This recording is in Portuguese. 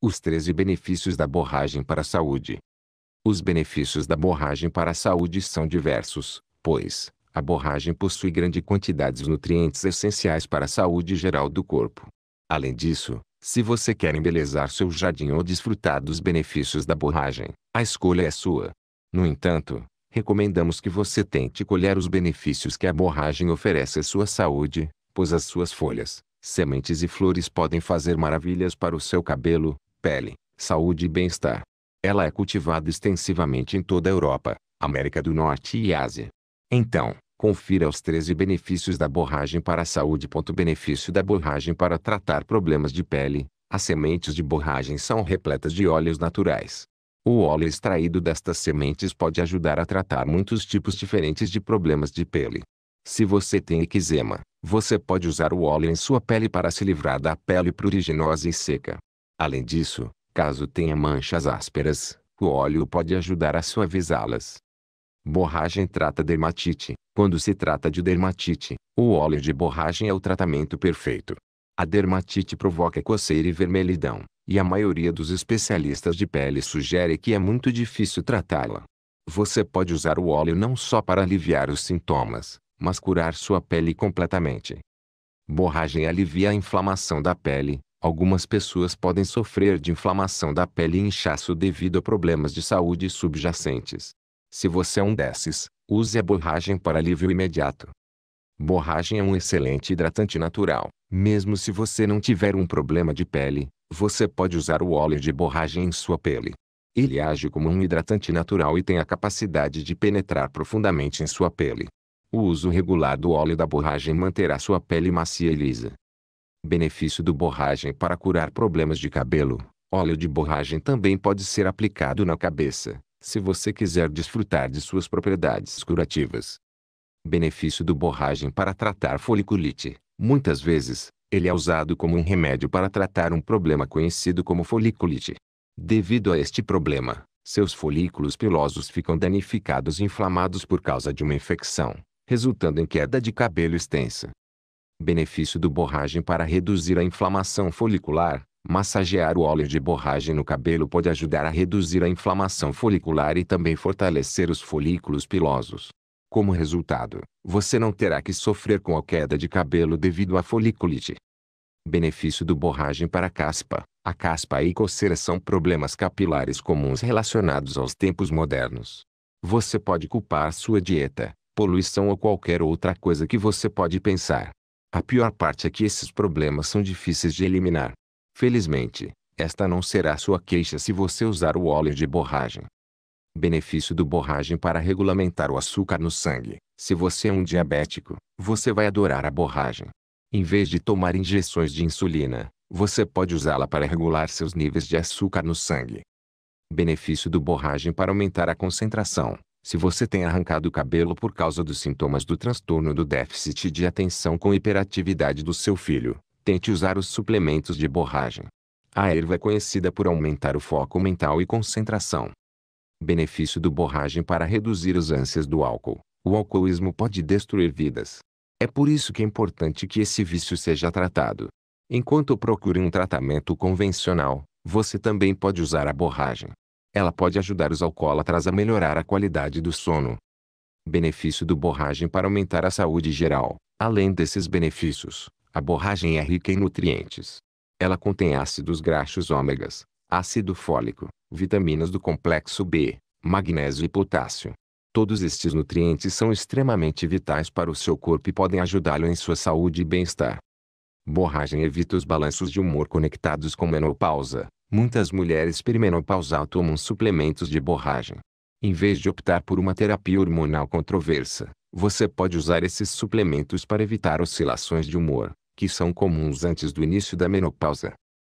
Os 13 benefícios da borragem para a saúde. Os benefícios da borragem para a saúde são diversos, pois a borragem possui grande quantidade de nutrientes essenciais para a saúde geral do corpo. Além disso, se você quer embelezar seu jardim ou desfrutar dos benefícios da borragem, a escolha é sua. No entanto, recomendamos que você tente colher os benefícios que a borragem oferece à sua saúde, pois as suas folhas, sementes e flores podem fazer maravilhas para o seu cabelo, pele, saúde e bem-estar. Ela é cultivada extensivamente em toda a Europa, América do Norte e Ásia. Então, confira os 13 benefícios da borragem para a saúde. Benefício da borragem para tratar problemas de pele. As sementes de borragem são repletas de óleos naturais. O óleo extraído destas sementes pode ajudar a tratar muitos tipos diferentes de problemas de pele. Se você tem eczema, você pode usar o óleo em sua pele para se livrar da pele pruriginosa e seca. Além disso, caso tenha manchas ásperas, o óleo pode ajudar a suavizá-las. Borragem trata dermatite. Quando se trata de dermatite, o óleo de borragem é o tratamento perfeito. A dermatite provoca coceira e vermelhidão, e a maioria dos especialistas de pele sugere que é muito difícil tratá-la. Você pode usar o óleo não só para aliviar os sintomas, mas curar sua pele completamente. Borragem alivia a inflamação da pele, Algumas pessoas podem sofrer de inflamação da pele e inchaço devido a problemas de saúde subjacentes. Se você é um desses, use a borragem para alívio imediato. Borragem é um excelente hidratante natural. Mesmo se você não tiver um problema de pele, você pode usar o óleo de borragem em sua pele. Ele age como um hidratante natural e tem a capacidade de penetrar profundamente em sua pele. O uso regular do óleo da borragem manterá sua pele macia e lisa. Benefício do borragem para curar problemas de cabelo. Óleo de borragem também pode ser aplicado na cabeça, se você quiser desfrutar de suas propriedades curativas. Benefício do borragem para tratar foliculite. Muitas vezes, ele é usado como um remédio para tratar um problema conhecido como foliculite. Devido a este problema, seus folículos pilosos ficam danificados e inflamados por causa de uma infecção, resultando em queda de cabelo extensa benefício do borragem para reduzir a inflamação folicular. Massagear o óleo de borragem no cabelo pode ajudar a reduzir a inflamação folicular e também fortalecer os folículos pilosos. Como resultado, você não terá que sofrer com a queda de cabelo devido à foliculite. Benefício do borragem para a caspa. A caspa e coceira são problemas capilares comuns relacionados aos tempos modernos. Você pode culpar sua dieta, poluição ou qualquer outra coisa que você pode pensar. A pior parte é que esses problemas são difíceis de eliminar. Felizmente, esta não será sua queixa se você usar o óleo de borragem. Benefício do borragem para regulamentar o açúcar no sangue. Se você é um diabético, você vai adorar a borragem. Em vez de tomar injeções de insulina, você pode usá-la para regular seus níveis de açúcar no sangue. Benefício do borragem para aumentar a concentração. Se você tem arrancado o cabelo por causa dos sintomas do transtorno do déficit de atenção com hiperatividade do seu filho, tente usar os suplementos de borragem. A erva é conhecida por aumentar o foco mental e concentração. Benefício do borragem para reduzir as ânsias do álcool. O alcoolismo pode destruir vidas. É por isso que é importante que esse vício seja tratado. Enquanto procure um tratamento convencional, você também pode usar a borragem. Ela pode ajudar os alcoólatras a melhorar a qualidade do sono. Benefício do borragem para aumentar a saúde geral. Além desses benefícios, a borragem é rica em nutrientes. Ela contém ácidos graxos ômegas, ácido fólico, vitaminas do complexo B, magnésio e potássio. Todos estes nutrientes são extremamente vitais para o seu corpo e podem ajudá-lo em sua saúde e bem-estar. Borragem evita os balanços de humor conectados com menopausa, Muitas mulheres perimenopausal tomam suplementos de borragem. Em vez de optar por uma terapia hormonal controversa, você pode usar esses suplementos para evitar oscilações de humor, que são comuns antes do início da menopausa.